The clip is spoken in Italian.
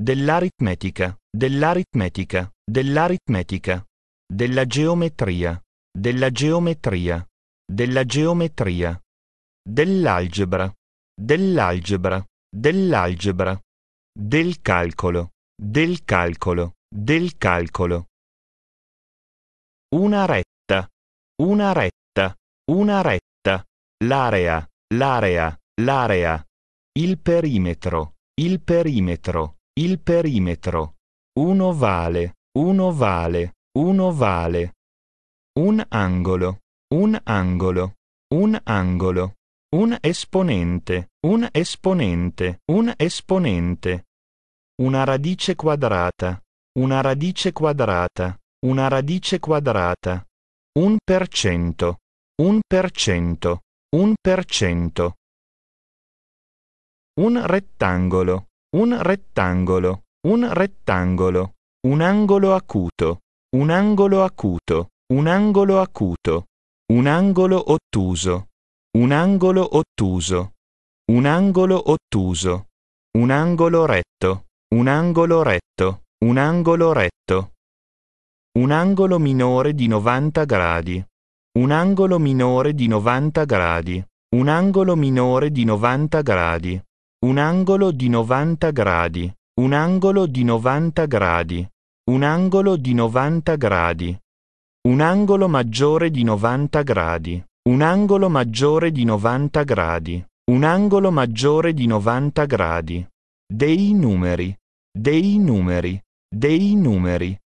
dell'aritmetica, dell'aritmetica, dell'aritmetica, della geometria, della geometria, della geometria, dell'algebra, dell'algebra, dell'algebra, del calcolo, del calcolo, del calcolo. Una retta, una retta, una retta, l'area, l'area, l'area, il perimetro, il perimetro il perimetro. Un ovale, un ovale, un ovale. Un angolo, un angolo, un angolo. Un esponente, un esponente, un esponente. Una radice quadrata, una radice quadrata, una radice quadrata. Un per cento, un per cento, un per cento. Un rettangolo, un rettangolo, un rettangolo, un angolo acuto, un angolo acuto, un angolo acuto, un angolo ottuso, un angolo ottuso, un angolo ottuso, un angolo retto, un angolo retto, un angolo retto, un angolo minore di 90 gradi, un angolo minore di 90 gradi, un angolo minore di 90 gradi. Un angolo di 90 gradi. Un angolo di 90 gradi. Un angolo di 90 gradi. Un angolo maggiore di 90 gradi. Un angolo maggiore di 90 gradi. Un angolo maggiore di 90 gradi. Dei numeri. Dei numeri. Dei numeri.